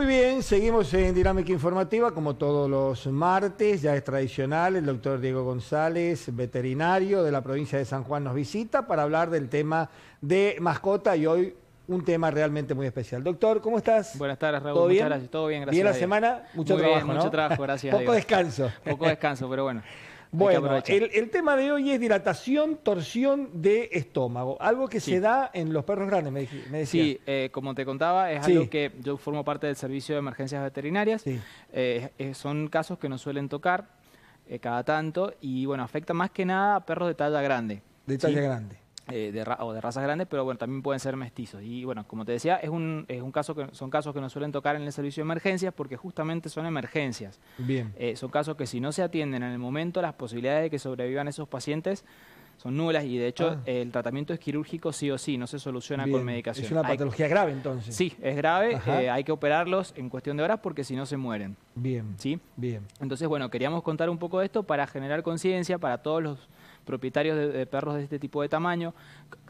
Muy bien, seguimos en Dinámica Informativa, como todos los martes, ya es tradicional, el doctor Diego González, veterinario de la provincia de San Juan, nos visita para hablar del tema de mascota y hoy un tema realmente muy especial. Doctor, ¿cómo estás? Buenas tardes, Raúl. Muchas gracias. Todo bien, gracias. ¿Bien la semana? Mucho muy trabajo, bien, Mucho trabajo, gracias. Poco descanso. Poco descanso, pero bueno. Bueno, el, el, tema de hoy es dilatación, torsión de estómago, algo que se da en los perros grandes, me, me decía. Sí, eh, como te contaba, es algo que yo formo parte del servicio de emergencias veterinarias. Eh, eh, son casos que nos suelen tocar cada tanto y, bueno, afecta más que nada a perros de talla grande. De talla grande. Eh, de o de razas grandes, pero bueno, también pueden ser mestizos. Y bueno, como te decía, es un, es un caso que, son casos que nos suelen tocar en el servicio de emergencias porque justamente son emergencias. Bien. Eh, son casos que si no se atienden en el momento, las posibilidades de que sobrevivan esos pacientes son nulas y de hecho ah. el tratamiento es quirúrgico sí o sí, no se soluciona con medicación. Es una patología grave entonces. Sí, es grave, eh, hay que operarlos en cuestión de horas porque si no se mueren. Bien. ¿Sí? Bien. Entonces, bueno, queríamos contar un poco de esto para generar conciencia para todos los propietarios de, perros de este tipo de tamaño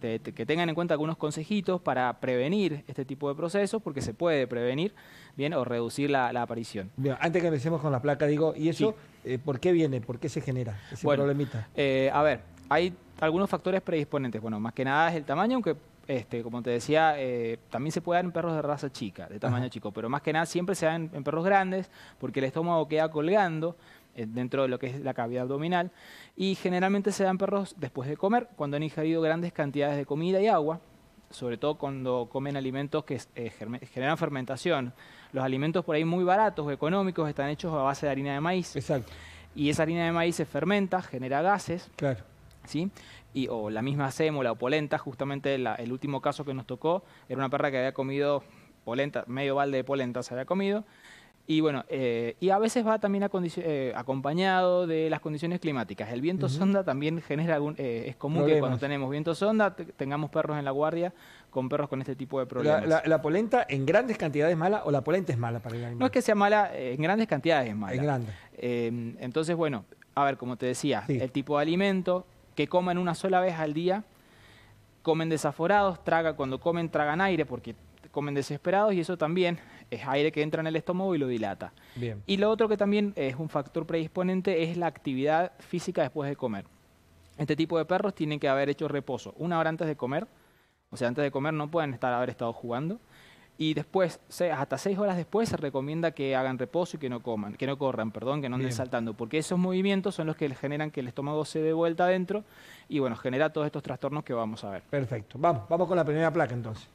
que tengan en cuenta algunos consejitos para prevenir este tipo de procesos, porque se puede prevenir, bien, o reducir la, aparición. antes que empecemos con la placa, digo, ¿y eso eh, por qué viene? ¿Por qué se genera ese problemita? Eh, a ver, hay algunos factores predisponentes. Bueno, más que nada es el tamaño, aunque este, como te decía, eh, también se puede dar en perros de raza chica, de tamaño chico, pero más que nada siempre se dan en perros grandes porque el estómago queda colgando eh, dentro de lo que es la cavidad abdominal y generalmente se dan perros después de comer, cuando han ingerido grandes cantidades de comida y agua, sobre todo cuando comen alimentos que eh, generan fermentación. Los alimentos por ahí muy baratos o económicos están hechos a base de harina de maíz. Exacto. Y esa harina de maíz se fermenta, genera gases. Claro. ¿Sí? Y, o la misma sémola o polenta, justamente el último caso que nos tocó, era una perra que había comido polenta, medio balde de polenta se había comido, y bueno, eh, y a veces va también eh, acompañado de las condiciones climáticas. El viento sonda también genera algún... Eh, es común que cuando tenemos viento sonda tengamos perros en la guardia con perros con este tipo de problemas. La, polenta en grandes cantidades es mala o la polenta es mala para el animal? No es que sea mala, en grandes cantidades es mala. En grande. Em, entonces, bueno, a ver, como te decía, el tipo de alimento que comen una sola vez al día, comen desaforados, traga, cuando comen tragan aire porque comen desesperados y eso también es aire que entra en el estómago y lo dilata. Bien. Y lo otro que también es un factor predisponente es la actividad física después de comer. Este tipo de perros tienen que haber hecho reposo una hora antes de comer, o sea, antes de comer no pueden estar haber estado jugando. Y después, hasta seis horas después, se recomienda que hagan reposo y que no coman, que no corran, perdón, que no anden saltando, porque esos movimientos son los que generan que el estómago se dé vuelta adentro y bueno, genera todos estos trastornos que vamos a ver. Perfecto. Vamos, vamos con la primera placa entonces.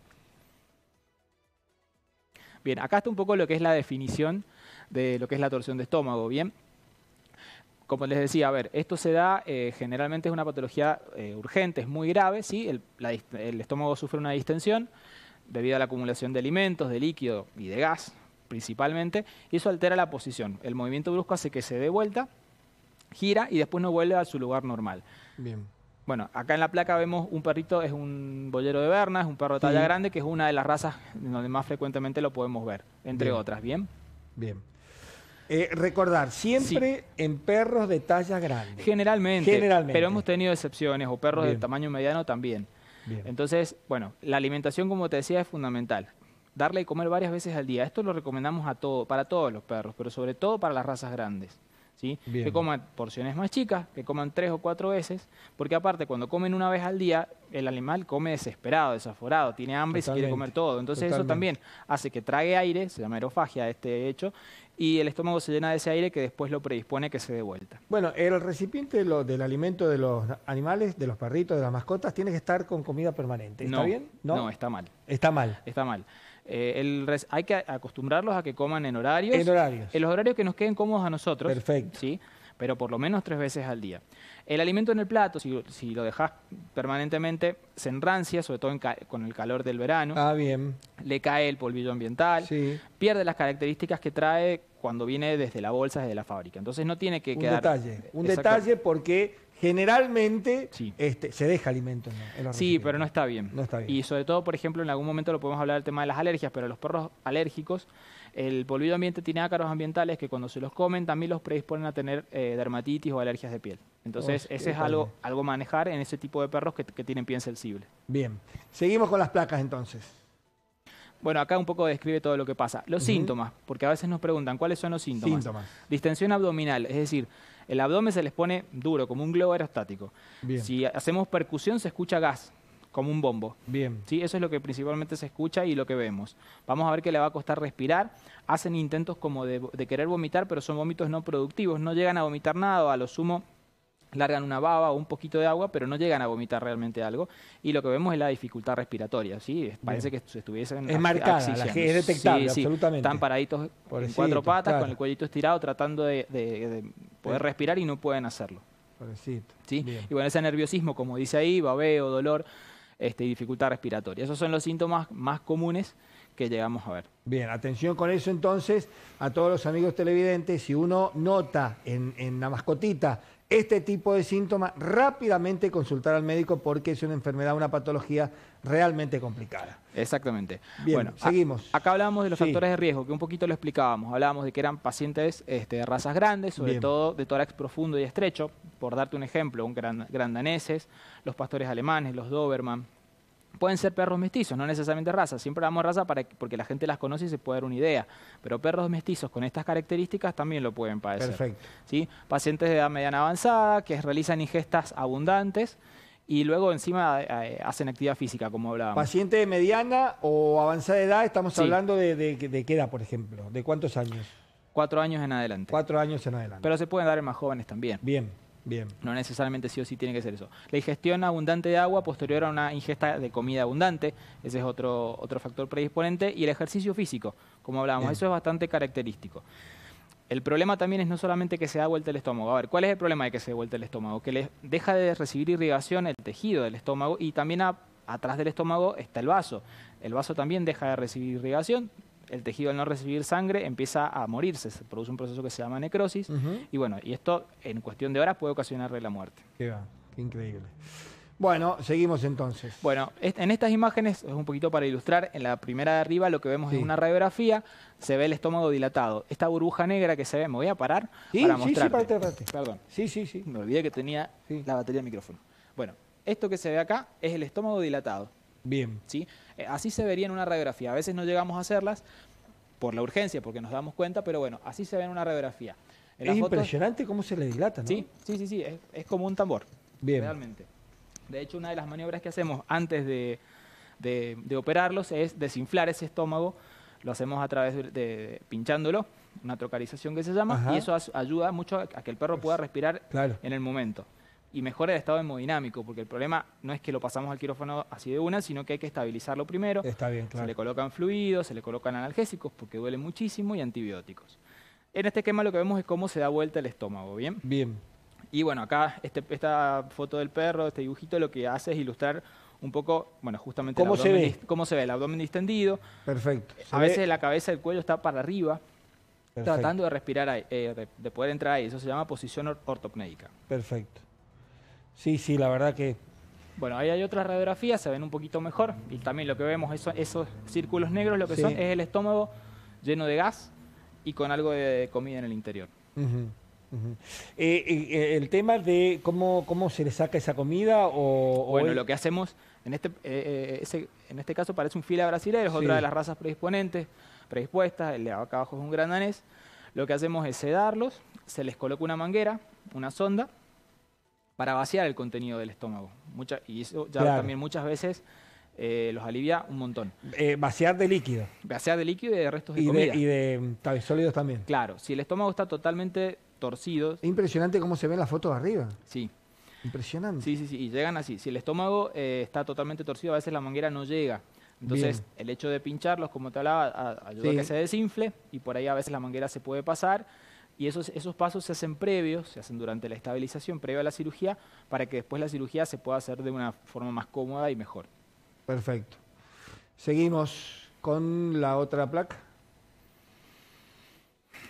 Bien, acá está un poco lo que es la definición de lo que es la torsión de estómago, ¿bien? Como les decía, a ver, esto se da, eh, generalmente es una patología eh, urgente, es muy grave, ¿sí? El, el estómago sufre una distensión debido a la acumulación de alimentos, de líquido y de gas, principalmente, y eso altera la posición. El movimiento brusco hace que se dé vuelta, gira y después no vuelve a su lugar normal. Bien. Bueno, acá en la placa vemos un perrito, es un bollero de Berna, es un perro de talla grande, que es una de las razas donde más frecuentemente lo podemos ver, entre otras, ¿bien? Bien. Eh, recordar, siempre en perros de talla grande. Generalmente, Pero hemos tenido excepciones, o perros de tamaño mediano también. Entonces, bueno, la alimentación, como te decía, es fundamental. Darle y comer varias veces al día. Esto lo recomendamos a para todos los perros, pero sobre todo para las razas grandes. Que coman porciones más chicas, que coman tres o cuatro veces, porque aparte cuando comen una vez al día, el animal come desesperado, desaforado, tiene hambre y se quiere comer todo. Entonces eso también hace que trague aire, se llama aerofagia este hecho, y el estómago se llena de ese aire que después lo predispone que se dé vuelta. Bueno, el recipiente del alimento de los animales, de los perritos, de las mascotas, tiene que estar con comida permanente. ¿Está bien? ¿No? no, está mal. Está mal. Está mal. Eh, el hay que acostumbrarlos a que coman en horarios. En horarios. En los horarios que nos queden cómodos a nosotros. Perfecto. ¿sí? Pero por lo menos tres veces al día. El alimento en el plato, si, lo dejas permanentemente, se enrancia, sobre todo con el calor del verano. Ah, bien. Le cae el polvillo ambiental. Sí. Pierde las características que trae cuando viene desde la bolsa, desde la fábrica. Entonces no tiene que un Detalle, un detalle porque generalmente este, se deja alimento en Sí, pero no está bien. Y sobre todo, por ejemplo, en algún momento lo podemos hablar del tema de las alergias, pero los perros alérgicos, el polvido ambiente tiene ácaros ambientales que cuando se los comen también los predisponen a tener eh, dermatitis o alergias de piel. Entonces, ese es algo, algo manejar en ese tipo de perros que, tienen piel sensible. Bien. Seguimos con las placas entonces. Bueno, acá un poco describe todo lo que pasa. Los síntomas, porque a veces nos preguntan cuáles son los síntomas. Síntomas. Distensión abdominal, es decir, el abdomen se les pone duro, como un globo aerostático. Si hacemos percusión, se escucha gas, como un bombo. Bien. ¿Sí? Eso es lo que principalmente se escucha y lo que vemos. Vamos a ver que le va a costar respirar. Hacen intentos como de, querer vomitar, pero son vómitos no productivos. No llegan a vomitar nada, a lo sumo largan una baba o un poquito de agua, pero no llegan a vomitar realmente algo. Y lo que vemos es la dificultad respiratoria, ¿sí? Parece que se estuviesen Es marcada, es detectable, absolutamente. Están paraditos en cuatro patas, con el cuellito estirado, tratando de poder respirar y no pueden hacerlo. ¿Sí? Y bueno, ese nerviosismo, como dice ahí, babeo, dolor este, dificultad respiratoria. Esos son los síntomas más comunes que llegamos a ver. Bien, atención con eso entonces a todos los amigos televidentes. Si uno nota en, en la mascotita este tipo de síntomas, rápidamente consultar al médico porque es una enfermedad, una patología realmente complicada. Exactamente. bueno, seguimos. acá hablábamos de los factores de riesgo, que un poquito lo explicábamos. Hablábamos de que eran pacientes este, de razas grandes, sobre todo de tórax profundo y estrecho. Por darte un ejemplo, un gran, daneses, los pastores alemanes, los Doberman, Pueden ser perros mestizos, no necesariamente raza. Siempre damos raza para porque la gente las conoce y se puede dar una idea. Pero perros mestizos con estas características también lo pueden padecer. Perfecto. ¿sí? Pacientes de edad mediana avanzada que realizan ingestas abundantes y luego encima eh, hacen actividad física, como hablábamos. Paciente de mediana o avanzada edad, estamos hablando de, de qué edad, por ejemplo, de cuántos años. Cuatro años en adelante. Cuatro años en adelante. Pero se pueden dar en más jóvenes también. Bien. No necesariamente sí o sí tiene que ser eso. La ingestión abundante de agua posterior a una ingesta de comida abundante, ese es otro, otro factor predisponente, y el ejercicio físico, como hablábamos, eso es bastante característico. El problema también es no solamente que se da vuelta el estómago. A ver, ¿cuál es el problema de que se da vuelta el estómago? Que le deja de recibir irrigación el tejido del estómago y también atrás del estómago está el vaso. El vaso también deja de recibir irrigación, el tejido al no recibir sangre empieza a morirse, se produce un proceso que se llama necrosis, y bueno, y esto en cuestión de horas puede ocasionarle la muerte. Qué va, qué increíble. Bueno, seguimos entonces. Bueno, en estas imágenes, es un poquito para ilustrar, en la primera de arriba lo que vemos en es una radiografía, se ve el estómago dilatado. Esta burbuja negra que se ve, me voy a parar sí, para mostrar. Sí, sí, Perdón. Sí, sí, sí. Me olvidé que tenía la batería de micrófono. Bueno, esto que se ve acá es el estómago dilatado. Bien. ¿sí? Eh, así se vería en una radiografía. A veces no llegamos a hacerlas por la urgencia, porque nos damos cuenta, pero bueno, así se ve en una radiografía. es impresionante cómo se le dilata, ¿no? Sí, sí, sí, sí es, como un tambor. Bien. Realmente. De hecho, una de las maniobras que hacemos antes de, operarlos es desinflar ese estómago. Lo hacemos a través de, pinchándolo, una trocarización que se llama, y eso ayuda mucho a, que el perro pueda pues, respirar en el momento y mejora el estado hemodinámico, porque el problema no es que lo pasamos al quirófano así de una, sino que hay que estabilizarlo primero. Está bien, claro. Se le colocan fluidos, se le colocan analgésicos porque duele muchísimo y antibióticos. En este esquema lo que vemos es cómo se da vuelta el estómago, ¿bien? Bien. Y bueno, acá este, esta foto del perro, este dibujito, lo que hace es ilustrar un poco, bueno, justamente ¿Cómo, se, ve? cómo se ve el abdomen distendido. Perfecto. a veces la cabeza el cuello está para arriba, tratando de respirar, ahí, eh, de, poder entrar ahí. Eso se llama posición or Perfecto. Sí, sí, la verdad que... Bueno, ahí hay otras radiografías, se ven un poquito mejor y también lo que vemos, esos círculos negros, lo que son es el estómago lleno de gas y con algo de comida en el interior. Eh, eh, el tema de cómo, se le saca esa comida o... Bueno, lo que hacemos, en este, eh, en este caso parece un fila brasileño, es otra de las razas predisponentes, predispuestas, el de acá abajo es un gran danés. Lo que hacemos es sedarlos, se les coloca una manguera, una sonda, para vaciar el contenido del estómago. y eso ya también muchas veces eh, los alivia un montón. Eh, vaciar de líquido. Vaciar de líquido y de restos de y comida. y de mm, sólidos también. Claro, si el estómago está totalmente torcido. Es impresionante cómo se ven las fotos arriba. Sí. Impresionante. Sí, sí, sí. Y llegan así. Si el estómago eh, está totalmente torcido, a veces la manguera no llega. Entonces, el hecho de pincharlos, como te hablaba, ayuda a que se desinfle y por ahí a veces la manguera se puede pasar y esos, esos pasos se hacen previos, se hacen durante la estabilización previo a la cirugía, para que después la cirugía se pueda hacer de una forma más cómoda y mejor. Perfecto. Seguimos con la otra placa.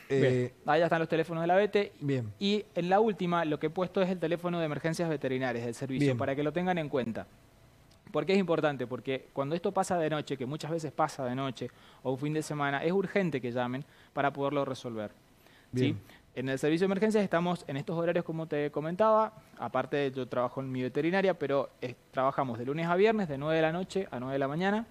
Eh, ahí ya están los teléfonos de la Vete. Bien. Y en la última, lo que he puesto es el teléfono de emergencias veterinarias del servicio, para que lo tengan en cuenta. ¿Por qué es importante? Porque cuando esto pasa de noche, que muchas veces pasa de noche o un fin de semana, es urgente que llamen para poderlo resolver. En el servicio de emergencias estamos en estos horarios, como te comentaba. Aparte, yo trabajo en mi veterinaria, pero trabajamos de lunes a viernes, de 9 de la noche a 9 de la mañana,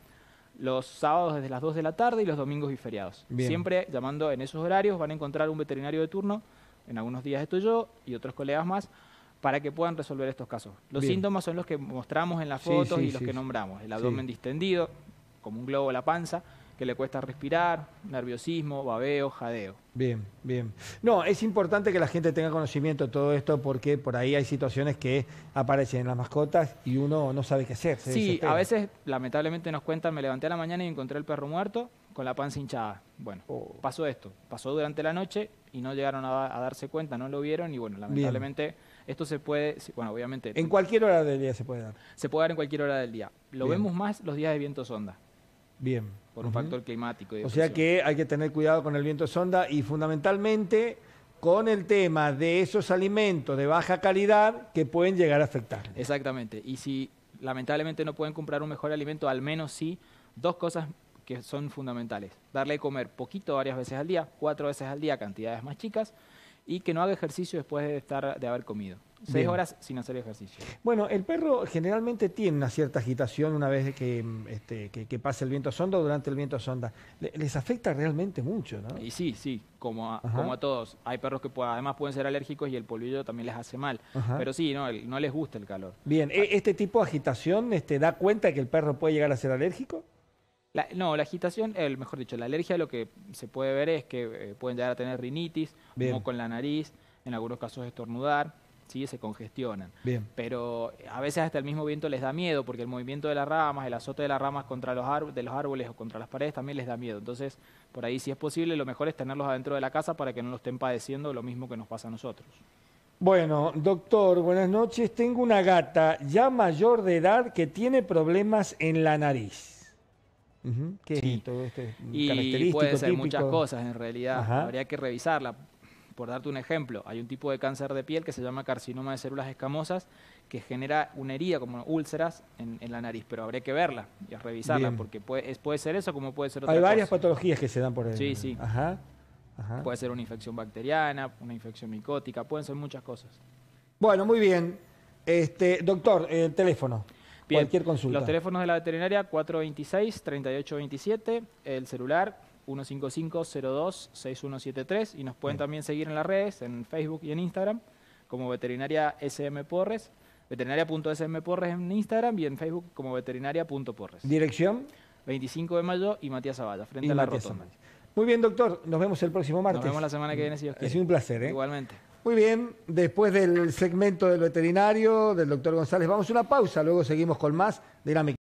los sábados desde las 2 de la tarde y los domingos y feriados. Siempre llamando en esos horarios, van a encontrar un veterinario de turno. En algunos días estoy yo y otros colegas más para que puedan resolver estos casos. Los síntomas son los que mostramos en las fotos y los que nombramos. El abdomen distendido, como un globo la panza que le cuesta respirar, nerviosismo, babeo, jadeo. Bien, bien. No, es importante que la gente tenga conocimiento de todo esto porque por ahí hay situaciones que aparecen en las mascotas y uno no sabe qué hacer. sí, a veces lamentablemente nos cuentan, me levanté a la mañana y encontré el perro muerto con la panza hinchada. Bueno, oh. pasó esto, pasó durante la noche y no llegaron a, darse cuenta, no lo vieron y bueno, lamentablemente... Esto se puede, bueno, obviamente. En cualquier hora del día se puede dar. Se puede dar en cualquier hora del día. Lo vemos más los días de viento sonda. Bien. Por un factor climático. o sea que hay que tener cuidado con el viento sonda y fundamentalmente con el tema de esos alimentos de baja calidad que pueden llegar a afectar. Exactamente. Y si lamentablemente no pueden comprar un mejor alimento, al menos sí dos cosas que son fundamentales. Darle de comer poquito varias veces al día, cuatro veces al día, cantidades más chicas, y que no haga ejercicio después de, estar, de haber comido. Seis horas sin hacer ejercicio. Bueno, el perro generalmente tiene una cierta agitación una vez que, mm, este, que, pasa el viento sonda o durante el viento sonda. les afecta realmente mucho, ¿no? Y sí, sí, como a, como a todos. Hay perros que además pueden ser alérgicos y el polvillo también les hace mal. Pero sí, no, les gusta el calor. Bien, ¿e ah. ¿este tipo de agitación este, da cuenta de que el perro puede llegar a ser alérgico? no, la agitación, el, mejor dicho, la alergia lo que se puede ver es que eh, pueden llegar a tener rinitis, como con la nariz, en algunos casos estornudar ¿sí? se congestionan. Bien. Pero eh, a veces hasta el mismo viento les da miedo, porque el movimiento de las ramas, el azote de las ramas contra los árboles o contra las paredes también les da miedo. Entonces, por ahí si es posible, lo mejor es tenerlos adentro de la casa para que no lo estén padeciendo lo mismo que nos pasa a nosotros. Bueno, doctor, buenas noches. Tengo una gata ya mayor de edad que tiene problemas en la nariz. sí. todo este y puede ser muchas cosas en realidad. Habría que revisarla. Por darte un ejemplo, hay un tipo de cáncer de piel que se llama carcinoma de células escamosas que genera una herida como úlceras en, la nariz, pero habré que verla y revisarla porque puede, ser eso como puede ser otra Hay varias patologías que se dan por ahí. Sí, sí. Ajá. Puede ser una infección bacteriana, una infección micótica, pueden ser muchas cosas. Bueno, muy bien. Este, doctor, el teléfono. Cualquier consulta. Los teléfonos de la veterinaria 426-3827, el celular 155-02-6173 y nos pueden también seguir en las redes, en Facebook y en Instagram, como Veterinaria SM Porres, veterinaria.smporres en Instagram y en Facebook como veterinaria.porres. ¿Dirección? 25 de mayo y Matías Zavala, frente a la Muy bien, doctor, nos vemos el próximo martes. Nos vemos la semana que viene, si Es un placer, ¿eh? Igualmente. Muy bien, después del segmento del veterinario, del doctor González, vamos a una pausa, luego seguimos con más de Dinámica.